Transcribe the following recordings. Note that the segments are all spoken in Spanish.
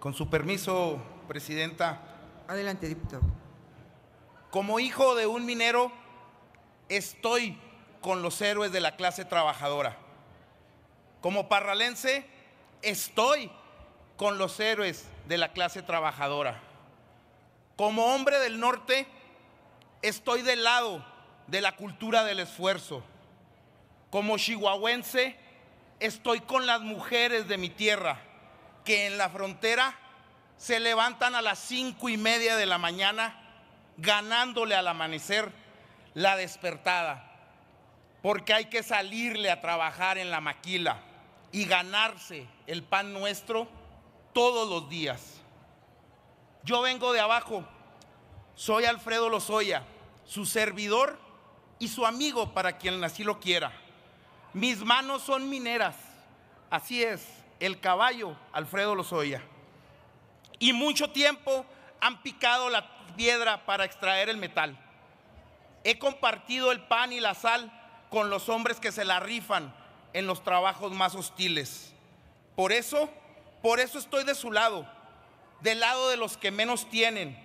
Con su permiso, Presidenta. Adelante, diputado. Como hijo de un minero, estoy con los héroes de la clase trabajadora. Como parralense, estoy con los héroes de la clase trabajadora. Como hombre del norte, estoy del lado de la cultura del esfuerzo. Como chihuahuense, estoy con las mujeres de mi tierra, que en la frontera se levantan a las cinco y media de la mañana, ganándole al amanecer la despertada, porque hay que salirle a trabajar en la maquila y ganarse el pan nuestro todos los días. Yo vengo de abajo, soy Alfredo Lozoya, su servidor y su amigo para quien así lo quiera. Mis manos son mineras. Así es, el caballo Alfredo Lozoya. Y mucho tiempo han picado la piedra para extraer el metal. He compartido el pan y la sal con los hombres que se la rifan en los trabajos más hostiles. Por eso, por eso estoy de su lado, del lado de los que menos tienen,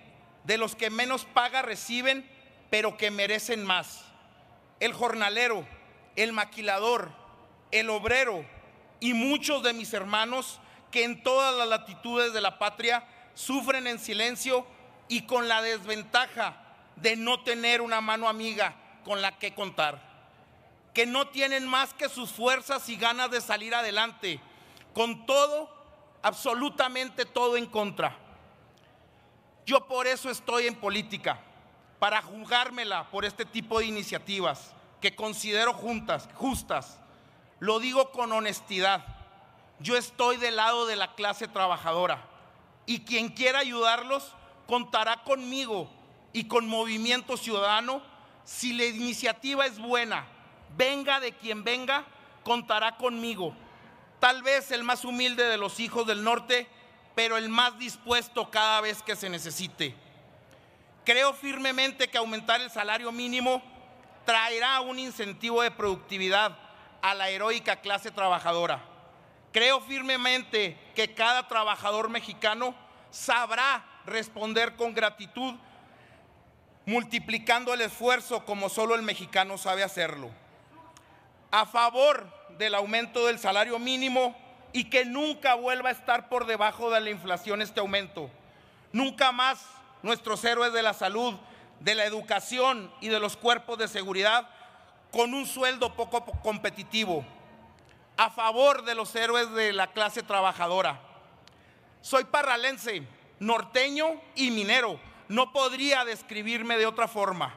de los que menos paga reciben, pero que merecen más. El jornalero, el maquilador, el obrero y muchos de mis hermanos que en todas las latitudes de la patria sufren en silencio y con la desventaja de no tener una mano amiga con la que contar, que no tienen más que sus fuerzas y ganas de salir adelante, con todo, absolutamente todo en contra. Yo por eso estoy en política, para juzgármela por este tipo de iniciativas que considero juntas, justas. Lo digo con honestidad. Yo estoy del lado de la clase trabajadora y quien quiera ayudarlos contará conmigo y con Movimiento Ciudadano. Si la iniciativa es buena, venga de quien venga, contará conmigo. Tal vez el más humilde de los hijos del norte, pero el más dispuesto cada vez que se necesite. Creo firmemente que aumentar el salario mínimo traerá un incentivo de productividad a la heroica clase trabajadora. Creo firmemente que cada trabajador mexicano sabrá responder con gratitud, multiplicando el esfuerzo como solo el mexicano sabe hacerlo. A favor del aumento del salario mínimo y que nunca vuelva a estar por debajo de la inflación este aumento. Nunca más nuestros héroes de la salud de la educación y de los cuerpos de seguridad con un sueldo poco competitivo, a favor de los héroes de la clase trabajadora. Soy parralense, norteño y minero. No podría describirme de otra forma.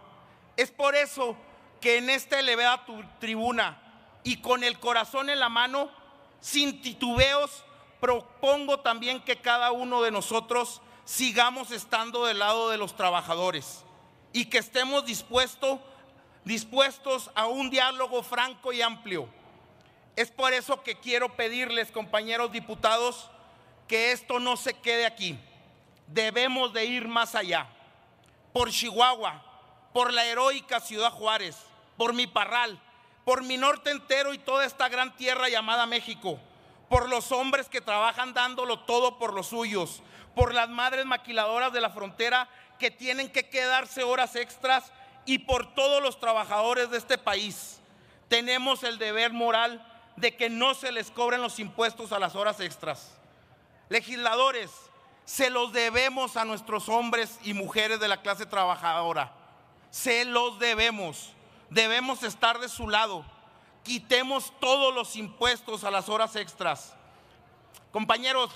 Es por eso que en esta elevada tribuna y con el corazón en la mano, sin titubeos, propongo también que cada uno de nosotros sigamos estando del lado de los trabajadores y que estemos dispuestos dispuestos a un diálogo franco y amplio. Es por eso que quiero pedirles, compañeros diputados, que esto no se quede aquí. Debemos de ir más allá. Por Chihuahua, por la heroica Ciudad Juárez, por mi parral, por mi norte entero y toda esta gran tierra llamada México por los hombres que trabajan dándolo todo por los suyos, por las madres maquiladoras de la frontera que tienen que quedarse horas extras y por todos los trabajadores de este país. Tenemos el deber moral de que no se les cobren los impuestos a las horas extras. Legisladores, se los debemos a nuestros hombres y mujeres de la clase trabajadora. Se los debemos. Debemos estar de su lado quitemos todos los impuestos a las horas extras. Compañeros,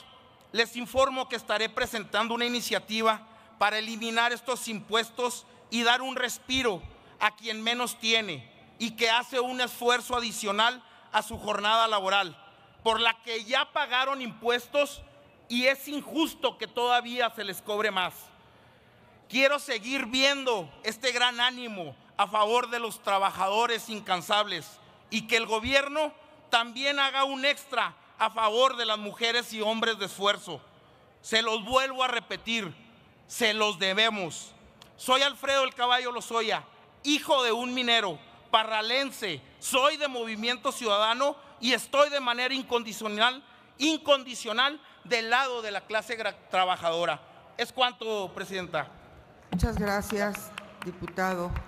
les informo que estaré presentando una iniciativa para eliminar estos impuestos y dar un respiro a quien menos tiene y que hace un esfuerzo adicional a su jornada laboral, por la que ya pagaron impuestos y es injusto que todavía se les cobre más. Quiero seguir viendo este gran ánimo a favor de los trabajadores incansables y que el gobierno también haga un extra a favor de las mujeres y hombres de esfuerzo. Se los vuelvo a repetir, se los debemos. Soy Alfredo el Caballo Lozoya, hijo de un minero, parralense, soy de Movimiento Ciudadano y estoy de manera incondicional, incondicional del lado de la clase trabajadora. Es cuanto, Presidenta. Muchas gracias, diputado.